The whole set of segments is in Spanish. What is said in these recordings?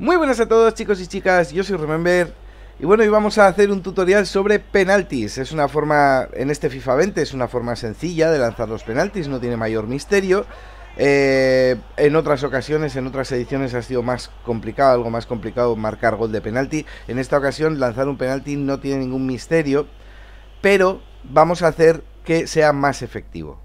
Muy buenas a todos chicos y chicas, yo soy Remember y bueno, hoy vamos a hacer un tutorial sobre penaltis. Es una forma, en este FIFA 20, es una forma sencilla de lanzar los penaltis, no tiene mayor misterio. Eh, en otras ocasiones, en otras ediciones ha sido más complicado, algo más complicado marcar gol de penalti. En esta ocasión lanzar un penalti no tiene ningún misterio, pero vamos a hacer que sea más efectivo.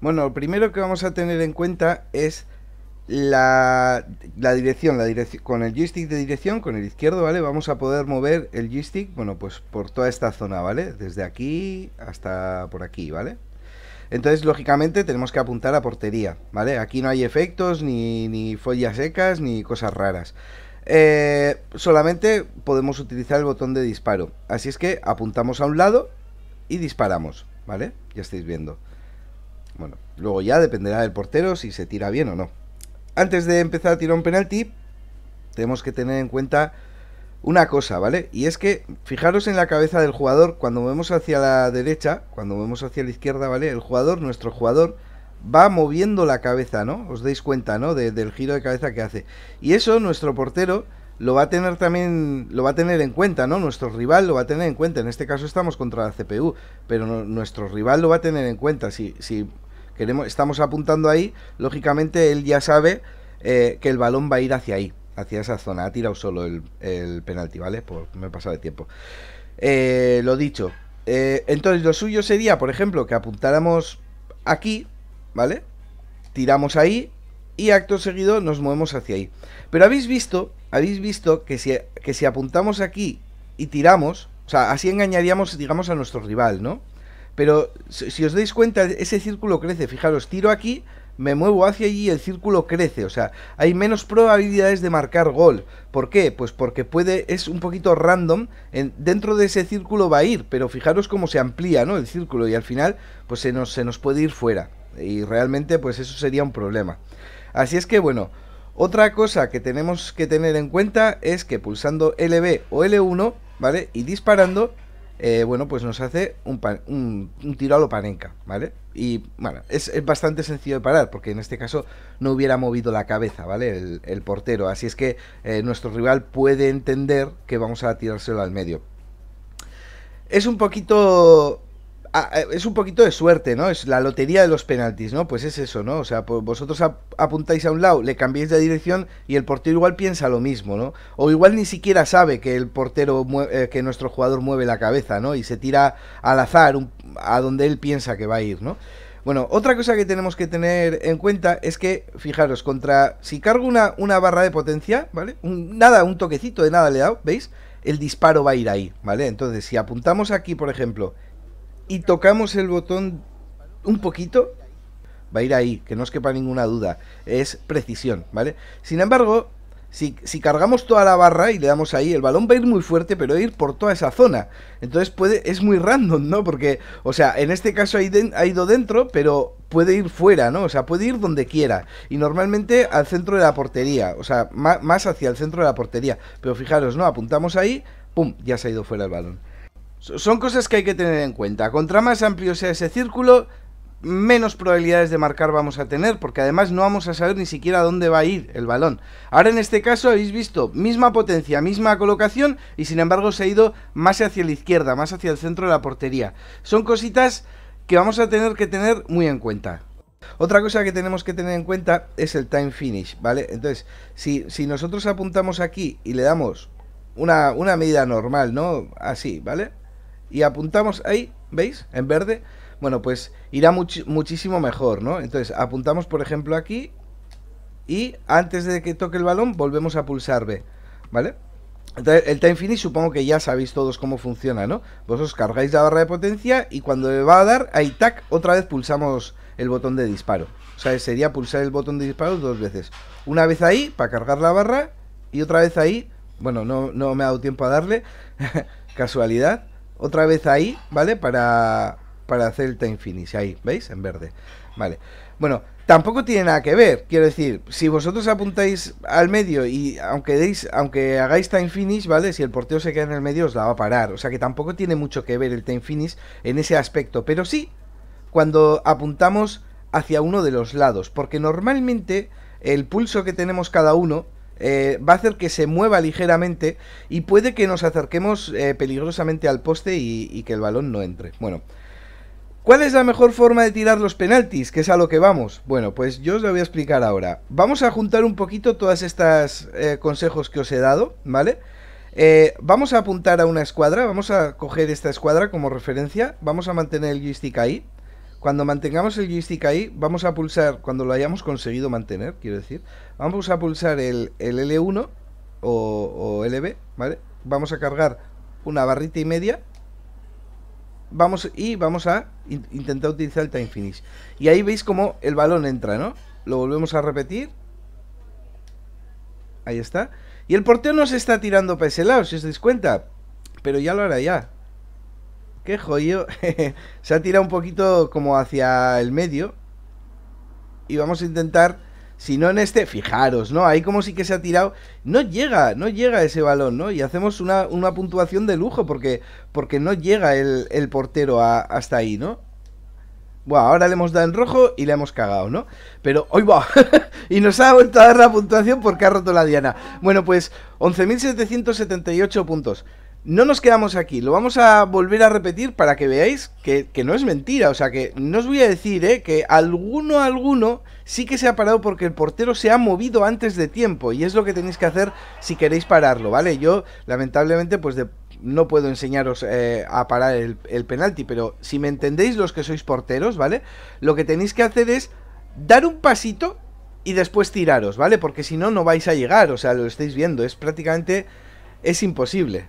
Bueno, lo primero que vamos a tener en cuenta es la, dirección, con el joystick de dirección, con el izquierdo, ¿vale? Vamos a poder mover el joystick, bueno, pues por toda esta zona, ¿vale? Desde aquí hasta por aquí, ¿vale? Entonces, lógicamente, tenemos que apuntar a portería, ¿vale? Aquí no hay efectos, ni, ni follas secas, ni cosas raras. Eh, solamente podemos utilizar el botón de disparo. Así es que apuntamos a un lado y disparamos, ¿vale? Ya estáis viendo. Bueno, luego ya dependerá del portero si se tira bien o no. Antes de empezar a tirar un penalti, tenemos que tener en cuenta una cosa, ¿vale? Y es que fijaros en la cabeza del jugador, cuando movemos hacia la derecha, cuando vemos hacia la izquierda, ¿vale? El jugador, nuestro jugador, va moviendo la cabeza, ¿no? Os dais cuenta, ¿no? del giro de cabeza que hace. Y eso nuestro portero lo va a tener también, lo va a tener en cuenta, ¿no? Nuestro rival lo va a tener en cuenta. En este caso estamos contra la CPU, pero nuestro rival lo va a tener en cuenta. Si, si estamos apuntando ahí, lógicamente él ya sabe eh, que el balón va a ir hacia ahí, hacia esa zona. Ha tirado solo el, penalti, ¿vale? Por, me he pasado de tiempo. Eh, lo dicho. Eh, entonces, lo suyo sería, por ejemplo, que apuntáramos aquí, ¿vale? Tiramos ahí y acto seguido nos movemos hacia ahí. Pero habéis visto, habéis visto que si, que si apuntamos aquí y tiramos, o sea, así engañaríamos, digamos, a nuestro rival, ¿no? Pero si os dais cuenta, ese círculo crece. Fijaros, tiro aquí, me muevo hacia allí y el círculo crece. O sea, hay menos probabilidades de marcar gol. ¿Por qué? Pues porque puede, es un poquito random. dentro de ese círculo va a ir, pero fijaros cómo se amplía, ¿no? El círculo y al final, pues se nos, se nos puede ir fuera. Y realmente, pues eso sería un problema. Así es que, bueno, otra cosa que tenemos que tener en cuenta es que pulsando LB o L1, ¿vale? Y disparando, eh, bueno, pues nos hace un, tiro a lo panenca, ¿vale? Y bueno, es, bastante sencillo de parar, porque en este caso no hubiera movido la cabeza, ¿vale? El, portero. Así es que eh, nuestro rival puede entender que vamos a tirárselo al medio. Es un poquito Ah, eh, es un poquito de suerte, ¿no? Es la lotería de los penaltis, ¿no? Pues es eso, ¿no? O sea, vosotros apuntáis a un lado, le cambiáis de dirección y el portero igual piensa lo mismo, ¿no? O igual ni siquiera sabe que el portero, eh, que nuestro jugador mueve la cabeza, ¿no? Y se tira al azar a donde él piensa que va a ir, ¿no? Bueno, otra cosa que tenemos que tener en cuenta es que, fijaros, contra. Si cargo una, una barra de potencia, ¿vale? nada, un toquecito de nada le he dado, ¿veis? El disparo va a ir ahí, ¿vale? Entonces, si apuntamos aquí, por ejemplo, y tocamos el botón un poquito, va a ir ahí, que no os quepa ninguna duda. Es precisión, ¿vale? Sin embargo, si, si, cargamos toda la barra y le damos ahí, el balón va a ir muy fuerte, pero va a ir por toda esa zona. Entonces puede, es muy random, ¿no? Porque, o sea, en este caso ha ido, dentro, pero puede ir fuera, ¿no? O sea, puede ir donde quiera. Y normalmente al centro de la portería, o sea, más, más hacia el centro de la portería. Pero fijaros, ¿no? Apuntamos ahí, ¡pum! Ya se ha ido fuera el balón. Son cosas que hay que tener en cuenta. Contra más amplio sea ese círculo, menos probabilidades de marcar vamos a tener, porque además no vamos a saber ni siquiera dónde va a ir el balón. Ahora en este caso habéis visto misma potencia, misma colocación y sin embargo se ha ido más hacia la izquierda, más hacia el centro de la portería. Son cositas que vamos a tener que tener muy en cuenta. Otra cosa que tenemos que tener en cuenta es el time finish, ¿vale? Entonces, si, si nosotros apuntamos aquí y le damos una, una medida normal, ¿no? Así, ¿vale? y apuntamos ahí, ¿veis? En verde, bueno, pues irá muchísimo mejor, ¿no? Entonces apuntamos, por ejemplo, aquí y antes de que toque el balón volvemos a pulsar B, ¿vale? Entonces, el time finish supongo que ya sabéis todos cómo funciona, ¿no? Vosotros cargáis la barra de potencia y cuando le va a dar, ahí tac, otra vez pulsamos el botón de disparo. O sea, sería pulsar el botón de disparo dos veces. Una vez ahí para cargar la barra y otra vez ahí, bueno, no, no me ha dado tiempo a darle, casualidad, otra vez ahí, ¿vale? Para, para hacer el time finish ahí, ¿veis? En verde. Vale. Bueno, tampoco tiene nada que ver. Quiero decir, si vosotros apuntáis al medio y aunque deis, aunque hagáis time finish, ¿vale? Si el porteo se queda en el medio os la va a parar. O sea que tampoco tiene mucho que ver el time finish en ese aspecto. Pero sí cuando apuntamos hacia uno de los lados. Porque normalmente el pulso que tenemos cada uno eh, va a hacer que se mueva ligeramente y puede que nos acerquemos eh, peligrosamente al poste y, que el balón no entre. Bueno, ¿Cuál es la mejor forma de tirar los penaltis? Que es a lo que vamos. Bueno, pues yo os lo voy a explicar ahora. Vamos a juntar un poquito todas estas eh, consejos que os he dado, ¿vale? vamos a apuntar a una escuadra, vamos a coger esta escuadra como referencia, vamos a mantener el joystick ahí. Cuando mantengamos el joystick ahí, vamos a pulsar, cuando lo hayamos conseguido mantener, quiero decir, vamos a pulsar el, L1 o, LB, ¿vale? Vamos a cargar una barrita y media vamos, y vamos a intentar utilizar el time finish. Y ahí veis como el balón entra, ¿no? Lo volvemos a repetir. Ahí está. Y el porteo no se está tirando para ese lado, si os dais cuenta. Pero ya lo hará ya. se ha tirado un poquito como hacia el medio. Y vamos a intentar, si no en este, fijaros, ¿no? Ahí como sí que se ha tirado. No llega, no llega ese balón, ¿no? Y hacemos una, puntuación de lujo porque, porque no llega el, el portero hasta ahí, ¿no? Bueno, ahora le hemos dado en rojo y le hemos cagado, ¿no? Pero hoy va. y nos ha vuelto a dar la puntuación porque ha roto la diana. Bueno, pues 11.778 puntos no nos quedamos aquí, lo vamos a volver a repetir para que veáis que, no es mentira, o sea que no os voy a decir eh, que alguno alguno sí que se ha parado porque el portero se ha movido antes de tiempo y es lo que tenéis que hacer si queréis pararlo, ¿vale? Yo lamentablemente pues no puedo enseñaros eh, a parar el, el penalti, pero si me entendéis los que sois porteros, ¿vale? Lo que tenéis que hacer es dar un pasito y después tiraros, ¿vale? Porque si no, no vais a llegar, o sea, lo estáis viendo, es prácticamente... es imposible.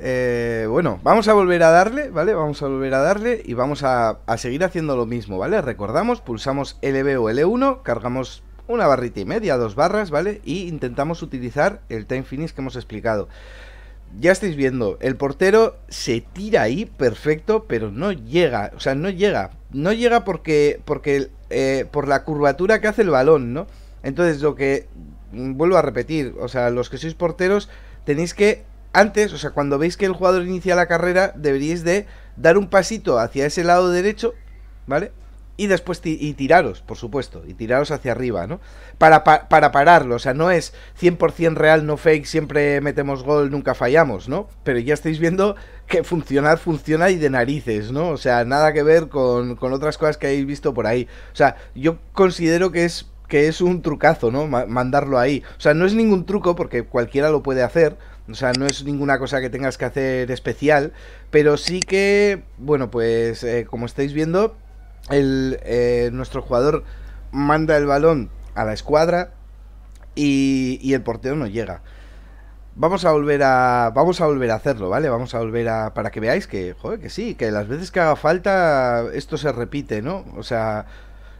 Eh, bueno, vamos a volver a darle, ¿vale? Vamos a volver a darle y vamos a, seguir haciendo lo mismo, ¿vale? Recordamos, pulsamos LB o L1, cargamos una barrita y media, dos barras, ¿vale? Y intentamos utilizar el time finish que hemos explicado. Ya estáis viendo, el portero se tira ahí perfecto, pero no llega, o sea, no llega. No llega porque, porque eh, por la curvatura que hace el balón, ¿no? Entonces, lo que mm, vuelvo a repetir, o sea, los que sois porteros tenéis que antes, o sea, cuando veis que el jugador inicia la carrera, deberíais de dar un pasito hacia ese lado derecho, ¿vale? Y después y tiraros, por supuesto, y tiraros hacia arriba, ¿no? Para, para pararlo, o sea, no es 100% real, no fake, siempre metemos gol, nunca fallamos, ¿no? Pero ya estáis viendo que funcionar funciona y de narices, ¿no? O sea, nada que ver con, otras cosas que habéis visto por ahí. O sea, yo considero que es que es un trucazo, ¿no? mandarlo ahí. O sea, no es ningún truco porque cualquiera lo puede hacer, o sea, no es ninguna cosa que tengas que hacer especial, pero sí que, bueno, pues eh, como estáis viendo, el, eh, nuestro jugador manda el balón a la escuadra y, el portero no llega. Vamos a volver a vamos a volver a hacerlo, ¿vale? Vamos a volver a para que veáis que, joder, que sí, que las veces que haga falta esto se repite, ¿no? O sea,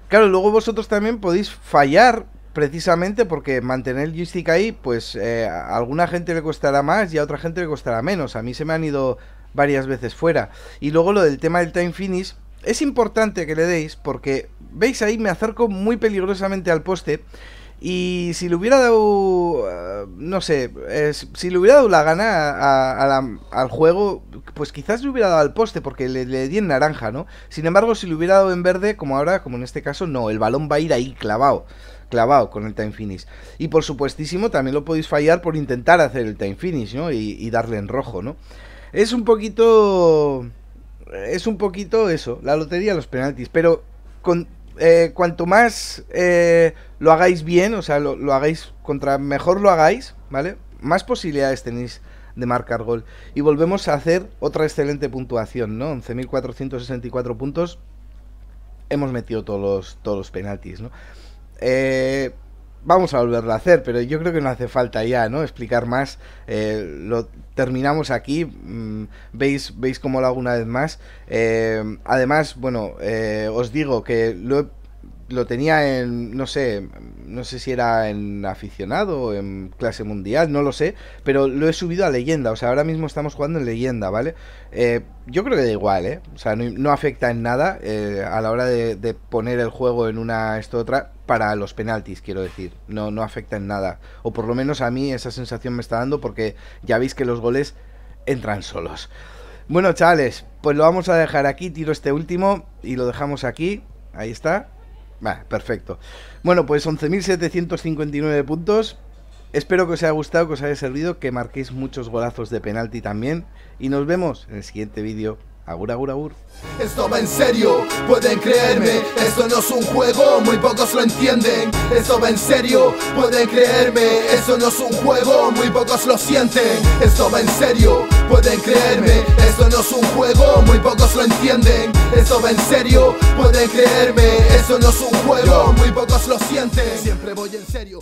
claro, luego vosotros también podéis fallar precisamente porque mantener el joystick ahí, pues eh, a alguna gente le costará más y a otra gente le costará menos. A mí se me han ido varias veces fuera. Y luego lo del tema del time finish, es importante que le deis porque, veis ahí, me acerco muy peligrosamente al poste y si le hubiera dado, eh, no sé, si le hubiera dado la gana al juego, pues quizás le hubiera dado al poste porque le, di en naranja, ¿no? Sin embargo, si le hubiera dado en verde, como ahora, como en este caso, no, el balón va a ir ahí clavado, clavado con el time finish. Y por supuestísimo, también lo podéis fallar por intentar hacer el time finish, ¿no? Y, y darle en rojo, ¿no? Es un poquito... Es un poquito eso, la lotería, los penaltis, pero con eh, cuanto más eh, lo hagáis bien, o sea, lo, hagáis, contra mejor lo hagáis, ¿vale? Más posibilidades tenéis de marcar gol. Y volvemos a hacer otra excelente puntuación, ¿no? 11.464 puntos. Hemos metido todos los, todos los penaltis, ¿no? Eh, vamos a volverlo a hacer, pero yo creo que no hace falta ya, ¿no? Explicar más. Eh, lo terminamos aquí. Mm, veis, veis cómo lo hago una vez más. Eh, además, bueno, eh, os digo que lo he lo tenía en, no sé, no sé si era en aficionado o en clase mundial, no lo sé, pero lo he subido a leyenda, o sea, ahora mismo estamos jugando en leyenda, ¿vale? Eh, yo creo que da igual, ¿eh? O sea, no, afecta en nada eh, a la hora de, poner el juego en una, esto, otra, para los penaltis, quiero decir, no, no afecta en nada, o por lo menos a mí esa sensación me está dando porque ya veis que los goles entran solos. Bueno, chavales, pues lo vamos a dejar aquí, tiro este último y lo dejamos aquí, ahí está. Vale, perfecto. Bueno, pues 11.759 puntos. Espero que os haya gustado, que os haya servido, que marquéis muchos golazos de penalti también. Y nos vemos en el siguiente vídeo. Agur, agur, agur. Esto va en serio, pueden creerme, esto no es un juego, muy pocos lo entienden. Esto va en serio, pueden creerme, esto no es un juego, muy pocos lo sienten. Esto va en serio pueden creerme, esto no es un juego, muy pocos lo entienden. Esto va en serio, pueden creerme, esto no es un juego, muy pocos lo sienten. Siempre voy en serio.